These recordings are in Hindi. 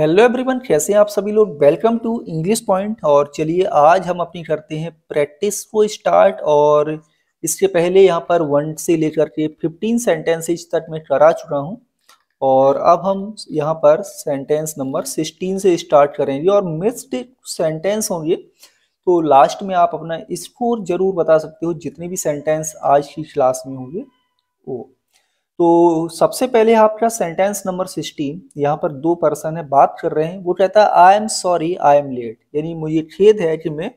हेलो एवरीवन कैसे हैं आप सभी लोग वेलकम टू इंग्लिश पॉइंट और चलिए आज हम अपनी करते हैं प्रैक्टिस को स्टार्ट और इसके पहले यहाँ पर वन से लेकर के फिफ्टीन सेंटेंसेज तक मैं करा चुका हूँ और अब हम यहाँ पर सेंटेंस नंबर सिक्सटीन से स्टार्ट करेंगे और मिक्सड सेंटेंस होंगे तो लास्ट में आप अपना स्कोर जरूर बता सकते हो जितने भी सेंटेंस आज की क्लास में होंगे वो तो सबसे पहले आपका सेंटेंस नंबर सिक्सटीन यहाँ पर दो पर्सन है बात कर रहे हैं वो कहता है I am sorry I am late यानी मुझे खेद है कि मैं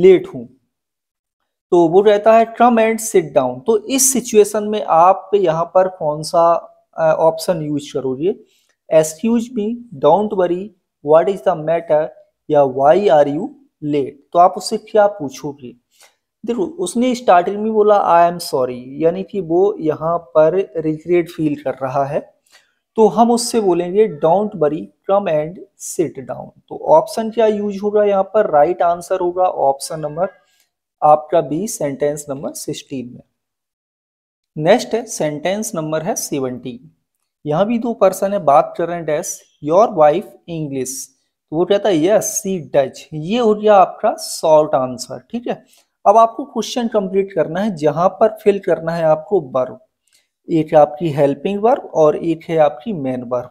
लेट हूँ तो वो कहता है कम एंड सिट डाउन तो इस सिचुएशन में आप यहाँ पर कौन सा ऑप्शन यूज करोगे excuse me don't worry what is the matter या व्हाई आर यू लेट तो आप उससे क्या पूछोगे देखो उसने स्टार्टिंग में बोला आई एम सॉरी यानी कि वो यहाँ पर रिग्रेट फील कर रहा है तो हम उससे बोलेंगे don't worry come and sit down तो ऑप्शन क्या यूज होगा यहाँ पर राइट right आंसर होगा ऑप्शन नंबर आपका बी सेंटेंस नंबर सिक्सटीन में नेक्स्ट है सेंटेंस नंबर है सेवनटीन यहाँ भी दो पर्सन है बात कर रहे हैं डैश योर वाइफ इंग्लिश वो कहता है यस सी डच ये हो गया आपका शॉर्ट आंसर ठीक है अब आपको क्वेश्चन कंप्लीट करना है जहां पर फिल करना है आपको वर्ब एक है आपकी हेल्पिंग वर्ब और एक है आपकी मेन वर्ब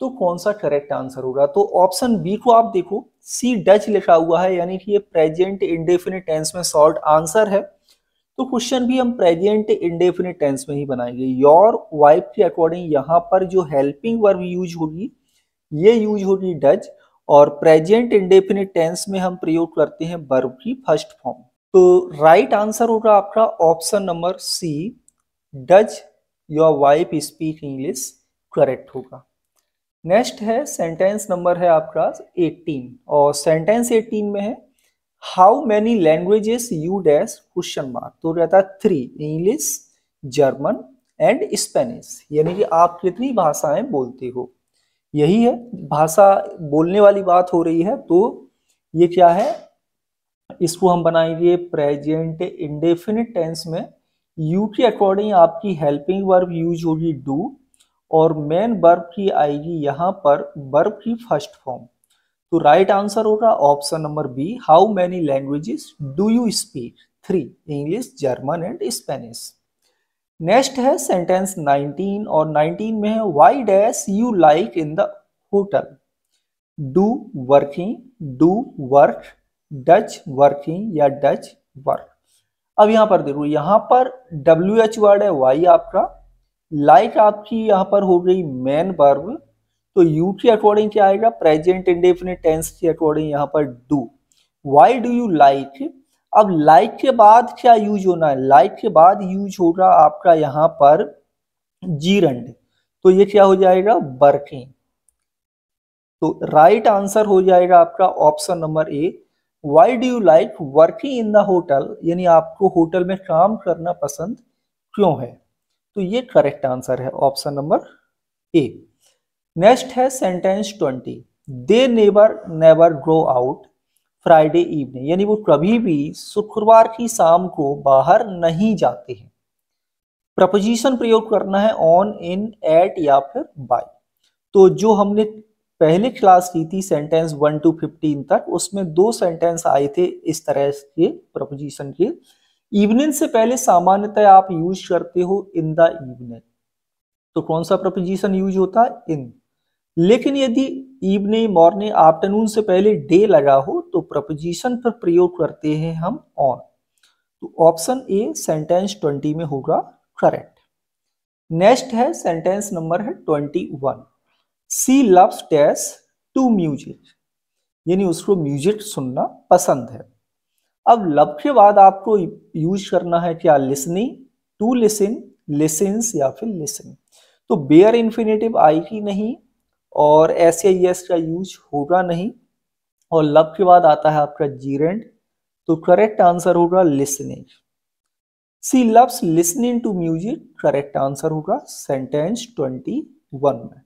तो कौन सा करेक्ट आंसर होगा तो ऑप्शन बी को आप देखो सी डच लिखा हुआ है यानी कि ये प्रेजेंट इंडेफिनिट टेंस में शॉर्ट आंसर है तो क्वेश्चन भी हम प्रेजेंट इंडेफिनिट टेंस में ही बनाएंगे योर वाइफ के अकॉर्डिंग यहाँ पर जो हेल्पिंग वर्ब यूज होगी ये यूज होगी डच और प्रेजेंट इंडेफिनिट टेंस में हम प्रयोग करते हैं वर्ब की फर्स्ट फॉर्म तो राइट आंसर होगा आपका option number C does your wife speak English correct होगा नेक्स्ट है सेंटेंस नंबर है आपका 18 और सेंटेंस 18 में है how many languages you dash question mark तो रहता है three English German and Spanish यानी कि आप कितनी भाषाएं बोलते हो यही है भाषा बोलने वाली बात हो रही है तो ये क्या है इसको हम बनाएंगे प्रेजेंट इंडेफिनिट टेंस में यू के अकॉर्डिंग आपकी हेल्पिंग वर्ब यूज होगी डू और मेन वर्ब की आएगी यहाँ पर वर्ब की फर्स्ट फॉर्म तो राइट आंसर होगा option number B how many languages do you speak three English German and Spanish next है सेंटेंस 19 और 19 में है why dash you like in the hotel do working do work does working या डच वर्क अब यहां पर देखो यहां पर डब्ल्यू एच वर्ड है वाई आपका लाइक आपकी यहां पर हो गई मैन वर्ब तो यू के अकॉर्डिंग क्या आएगा प्रेजेंट इंडेफिनिट टेंस के अकॉर्डिंग यहां पर do why do you like अब लाइक के बाद क्या यूज होना है लाइक के बाद यूज होगा आपका यहां पर जीरंड तो ये क्या हो जाएगा वर्किंग तो राइट right आंसर हो जाएगा आपका option number A why do you like working in the hotel यानी आपको होटल में काम करना पसंद क्यों है तो ये करेक्ट आंसर है ऑप्शन नंबर ए नेक्स्ट है sentence twenty they never never go out Friday evening यानी वो कभी भी शुक्रवार की शाम को बाहर नहीं जाते हैं प्रपोजिशन प्रयोग करना है ऑन इन एट या फिर बाय तो जो हमने पहली क्लास की थी सेंटेंस वन टू फिफ्टीन तक उसमें दो सेंटेंस आए थे इस तरह के प्रपोजिशन के इवनिंग से पहले सामान्यतः आप यूज करते हो इन द इवनिंग तो कौन सा प्रपोजिशन यूज होता है इन लेकिन यदि इवनिंग मॉर्निंग आफ्टरनून से पहले डे लगा हो तो प्रपोजिशन पर प्रयोग करते हैं हम ऑन तो ऑप्शन ए सेंटेंस ट्वेंटी में होगा करेक्ट नेक्स्ट है सेंटेंस नंबर है twenty one she loves dash to music यानी उसको म्यूजिक सुनना पसंद है अब लव के बाद आपको यूज करना है क्या लिसनिंग टू लिसन लिसन्स या फिर लिसन तो बेयर इन्फिनेटिव आएगी नहीं और एस आई एस का यूज होगा नहीं और लव के बाद आता है आपका जीरेंड तो करेक्ट आंसर होगा listening she loves listening to music correct answer होगा सेंटेंस ट्वेंटी वन में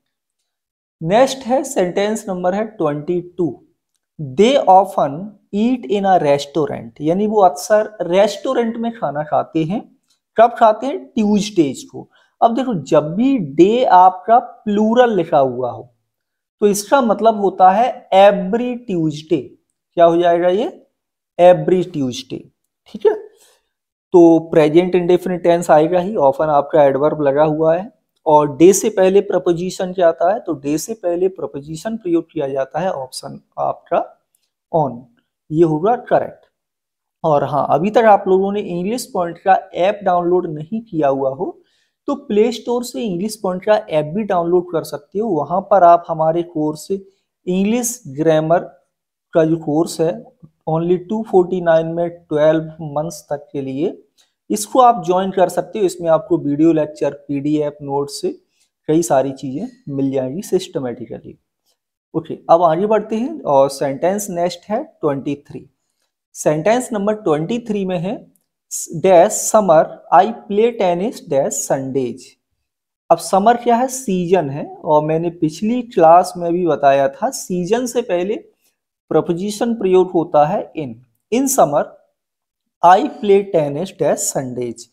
नेक्स्ट है सेंटेंस नंबर है twenty two they often eat in a restaurant यानी वो अक्सर रेस्टोरेंट में खाना खाते हैं कब खाते हैं ट्यूजडेज को अब देखो जब भी डे आपका प्लूरल लिखा हुआ हो तो इसका मतलब होता है एवरी ट्यूजडे क्या हो जाएगा ये एवरी ट्यूजडे ठीक है तो प्रेजेंट इंडेफिनिट टेंस आएगा ही ऑफन आपका एडवर्ब लगा हुआ है और डे से पहले प्रपोजिशन क्या आता है तो डे से पहले प्रपोजिशन प्रयोग किया जाता है ऑप्शन आपका ऑन ये होगा करेक्ट और हाँ अभी तक आप लोगों ने इंग्लिश पॉइंट का ऐप डाउनलोड नहीं किया हुआ हो तो प्ले स्टोर से इंग्लिश पॉइंट का ऐप भी डाउनलोड कर सकते हो वहाँ पर आप हमारे कोर्स इंग्लिश ग्रामर का जो कोर्स है ओनली टू फोर्टी नाइन में ट्वेल्व मंथ्स तक के लिए इसको आप ज्वाइन कर सकते हो इसमें आपको वीडियो लेक्चर पीडीएफ नोट्स कई सारी चीज़ें मिल जाएंगी सिस्टमेटिकली ओके अब आगे बढ़ते हैं और सेंटेंस नेक्स्ट है twenty three sentence number twenty three में है dash summer I play tennis dash Sundays अब समर क्या है सीजन है और मैंने पिछली क्लास में भी बताया था सीजन से पहले प्रपोजिशन प्रयोग होता है in in summer I play tennis dash Sundays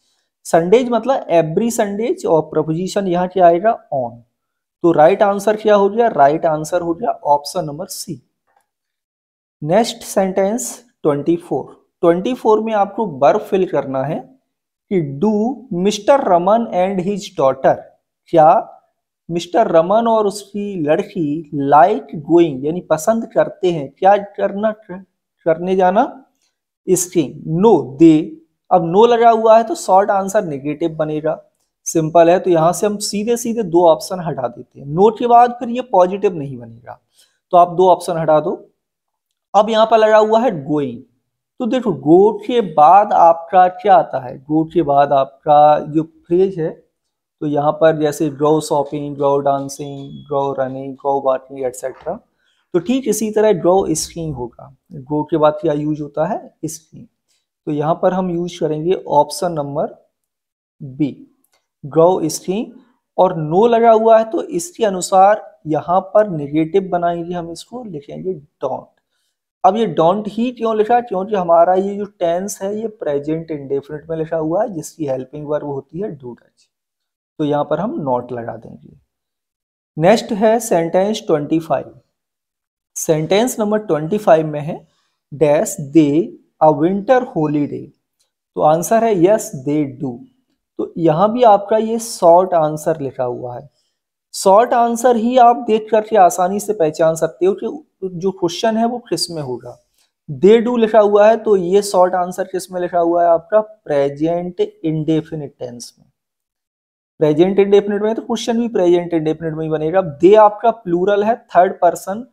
Sundays मतलब एवरी संडेज और प्रपोजिशन यहाँ क्या आएगा ऑन तो राइट आंसर क्या हो गया राइट आंसर हो गया option number C next sentence 24 24 में आपको बर्फ फिल करना है कि do Mister Raman and his daughter क्या मिस्टर रमन और उसकी लड़की लाइक गोइंग यानी पसंद करते हैं क्या करना करने जाना स्ट्रिंग नो दे अब नो लगा हुआ है तो शॉर्ट आंसर नेगेटिव बनेगा सिंपल है तो यहाँ से हम सीधे सीधे दो ऑप्शन हटा देते हैं नो के बाद फिर ये पॉजिटिव नहीं बनेगा तो आप दो ऑप्शन हटा दो अब यहाँ पर लगा हुआ है गोइंग तो देखो गो के बाद आपका क्या आता है गो के बाद आपका जो फ्रेज है तो यहाँ पर जैसे go shopping go dancing go running go walking etcetera तो ठीक इसी तरह ग्रो स्क्रीन होगा ग्रो के बाद क्या यूज होता है स्क्रीन तो यहाँ पर हम यूज करेंगे option number B go screen और नो लगा हुआ है तो इसके अनुसार यहाँ पर निगेटिव बनाएंगे हम इसको लिखेंगे डॉन्ट अब ये डॉन्ट ही क्यों लिखा क्योंकि हमारा ये जो टेंस है ये प्रेजेंट इंडेफिनेट में लिखा हुआ है जिसकी हेल्पिंग वर्ब होती है डू डच तो यहाँ पर हम नॉट लगा देंगे नेक्स्ट है sentence twenty five sentence number twenty five में है dash they a winter holiday तो आंसर है यस दे डू तो यहाँ भी आपका ये शॉर्ट आंसर लिखा हुआ है शॉर्ट आंसर ही आप देख करके आसानी से पहचान सकते हो कि जो क्वेश्चन है वो किस में होगा दे डू लिखा हुआ है तो ये शॉर्ट आंसर किस में लिखा हुआ है आपका प्रेजेंट इंडेफिनिट टेंस में प्रेजेंट इंडेफिनिट में तो क्वेश्चन भी प्रेजेंट इंडेफिनिट में ही बनेगा दे आपका प्लूरल है थर्ड पर्सन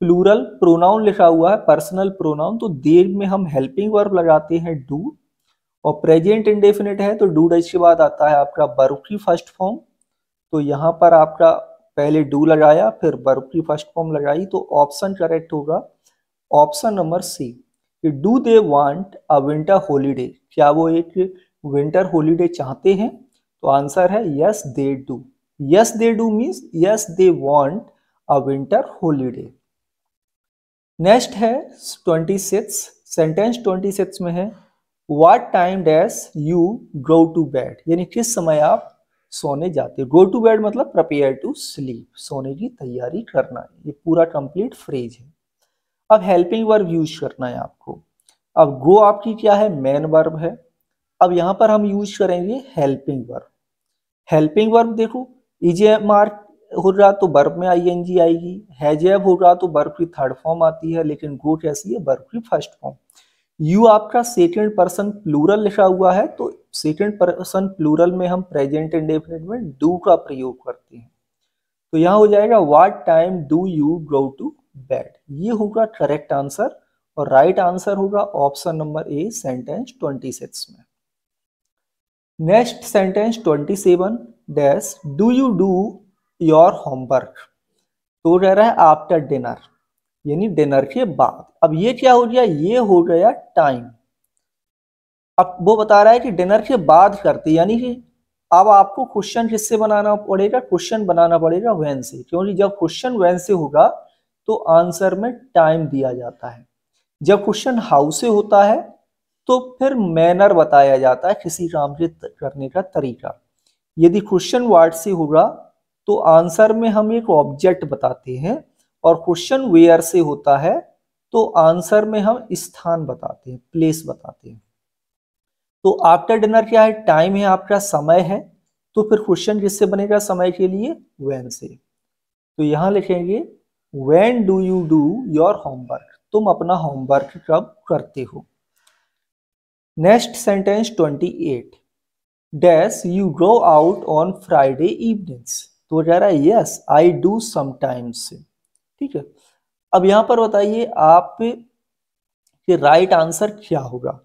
प्लूरल प्रोनाउन लिखा हुआ है पर्सनल प्रोनाउन तो देर में हम हेल्पिंग वर्ब लगाते हैं डू और प्रेजेंट इंडेफिनेट है तो डू डे के बाद आता है आपका बर्फी फर्स्ट फॉर्म तो यहाँ पर आपका पहले डू लगाया फिर वर्ब की फर्स्ट फॉर्म लगाई तो ऑप्शन करेक्ट होगा ऑप्शन नंबर सी कि do they want a winter holiday क्या वो एक विंटर हॉलीडे चाहते हैं तो आंसर है yes they do yes they do means yes they want a winter holiday next है twenty six sentence twenty six में है what time does you go to bed यानी किस समय आप सोने जाते हो गो टू बेड मतलब प्रपेयर टू स्लीप सोने की तैयारी करना ये पूरा कंप्लीट फ्रेज है अब हेल्पिंग वर्ब यूज करना है आपको अब गो आपकी क्या है मेन वर्ब है अब यहाँ पर हम यूज करेंगे हेल्पिंग वर्ब हेल्पिंग वर्ब देखो इज मार्क हुर्रा तो बर्फ में आईएनजी आएगी हैजैब हुर्रा तो बर्फ की थर्ड फॉर्म आती है लेकिन गो कैसी है बर्फ की फर्स्ट फॉर्म यू आपका सेकेंड पर्सन प्लूरल लिखा हुआ है तो सेकेंड पर्सन प्लूरल में हम प्रेजेंट इंडेफिनेट में डू का प्रयोग करते हैं तो यहाँ हो जाएगा what time do you go to bed ये होगा करेक्ट आंसर और राइट right आंसर होगा ऑप्शन नंबर ए सेंटेंस 26 में next sentence 27 dash do you do your homework तो रह रहा है आफ्टर डिनर यानी डिनर के बाद अब ये क्या हो गया ये हो गया टाइम अब वो बता रहा है कि डिनर के बाद करते यानी कि अब आपको क्वेश्चन किससे बनाना पड़ेगा क्वेश्चन बनाना पड़ेगा वैन से क्योंकि जब क्वेश्चन वैन से होगा तो आंसर में टाइम दिया जाता है जब क्वेश्चन हाउ से होता है तो फिर मैनर बताया जाता है किसी काम के करने का तरीका यदि क्वेश्चन वार्ड से होगा तो आंसर में हम एक ऑब्जेक्ट बताते हैं और क्वेश्चन वेयर से होता है तो आंसर में हम स्थान बताते हैं प्लेस बताते हैं तो आफ्टर डिनर क्या है टाइम है आपका समय है तो फिर क्वेश्चन किससे बनेगा समय के लिए वैन से तो यहां लिखेंगे when do you do your homework तुम अपना होमवर्क कब करते हो next sentence twenty eight dash you go out on Friday evenings तो वो कह रहा है यस आई डू समटाइम्स ठीक है अब यहां पर बताइए आप कि राइट आंसर क्या होगा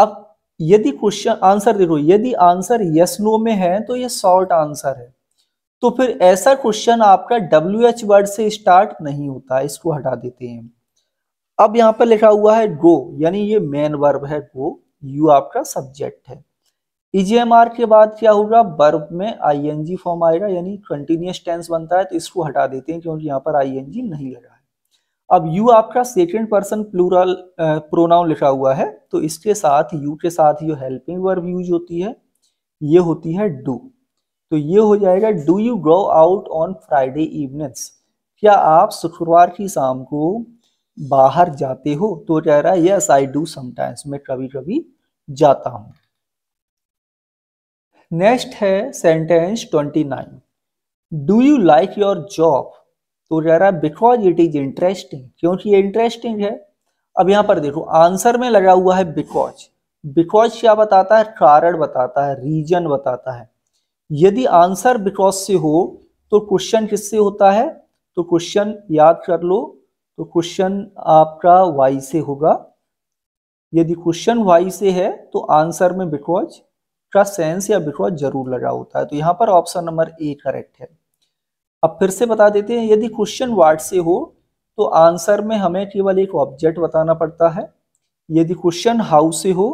अब यदि क्वेश्चन आंसर देखो यदि आंसर यस नो में है तो ये शॉर्ट आंसर है तो फिर ऐसा क्वेश्चन आपका डब्ल्यू एच वर्ड से स्टार्ट नहीं होता इसको हटा देते हैं अब यहां पर लिखा हुआ है गो यानी ये मेन वर्ब है गो यू आपका सब्जेक्ट है ईजीएमआर e के बाद क्या होगा बर्ब में आईएनजी फॉर्म आएगा यानी कंटिन्यूस टेंस बनता है तो इसको हटा देते हैं क्योंकि यहाँ पर आईएनजी नहीं लगा है अब यू आपका सेकेंड पर्सन प्लूरल प्रोनाउन लिखा हुआ है तो इसके साथ यू के साथ जो हेल्पिंग वर्ब यूज होती है ये होती है डू तो ये हो जाएगा do you go out on Friday evenings क्या आप शुक्रवार की शाम को बाहर जाते हो तो कह रहा है यस आई डू समटाइम्स मैं कभी कभी जाता हूँ नेक्स्ट है sentence twenty nine do you like your job तो कह रहा है बिकॉज इट इज इंटरेस्टिंग क्योंकि ये इंटरेस्टिंग है अब यहाँ पर देखो आंसर में लगा हुआ है बिकॉज बिकॉज क्या बताता है कारण बताता है रीजन बताता है यदि आंसर बिकॉज से हो तो क्वेश्चन किससे होता है तो क्वेश्चन याद कर लो तो क्वेश्चन आपका वाई से होगा यदि क्वेश्चन वाई से है तो आंसर में बिकॉज एक्स्ट्रा सेंस या बिट्रॉ जरूर लगा होता है तो यहाँ पर ऑप्शन नंबर ए करेक्ट है अब फिर से बता देते हैं यदि क्वेश्चन वार्ड से हो तो आंसर में हमें केवल एक ऑब्जेक्ट बताना पड़ता है यदि क्वेश्चन हाउस से हो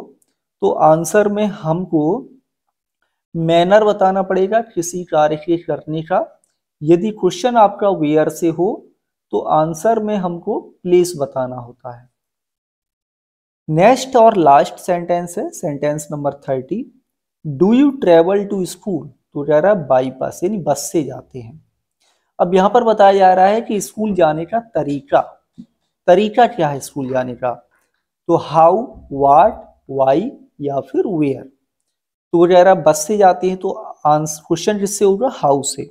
तो आंसर में हमको मैनर बताना पड़ेगा किसी कार्य के करने का यदि क्वेश्चन आपका वेयर से हो तो आंसर में हमको प्लेस बताना होता है नेक्स्ट और लास्ट सेंटेंस है sentence number thirty do you travel to school तो जा रहा है बाईपास यानी बस से जाते हैं अब यहाँ पर बताया जा रहा है कि स्कूल जाने का तरीका तरीका क्या है स्कूल जाने का तो हाउ वाट वाई या फिर वेयर तो वो है बस से जाते हैं तो आंसर क्वेश्चन किससे होगा हाउ से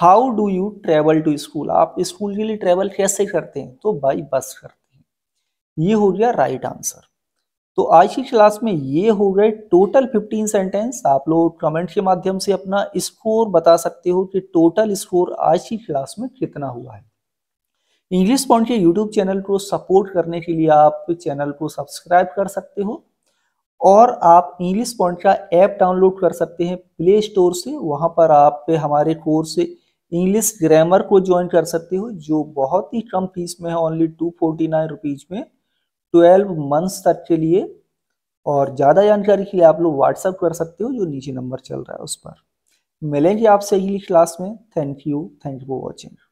how do you travel to school आप स्कूल के लिए ट्रेवल कैसे करते हैं तो बाई बस करते हैं ये हो गया राइट आंसर तो आज की क्लास में ये हो गए टोटल 15 सेंटेंस आप लोग कमेंट के माध्यम से अपना स्कोर बता सकते हो कि टोटल स्कोर आज की क्लास में कितना हुआ है इंग्लिश पॉइंट के यूट्यूब चैनल को सपोर्ट करने के लिए आप चैनल को सब्सक्राइब कर सकते हो और आप इंग्लिश पॉइंट का ऐप डाउनलोड कर सकते हैं प्ले स्टोर से वहाँ पर आप हमारे कोर्स इंग्लिश ग्रामर को ज्वाइन कर सकते हो जो बहुत ही कम फीस में है only two forty nine rupees में ट्वेल्व मंथ्स तक के लिए और ज़्यादा जानकारी के लिए आप लोग व्हाट्सअप कर सकते हो जो नीचे नंबर चल रहा है उस पर मिलेंगे आपसे अगली क्लास में thank you thank you for watching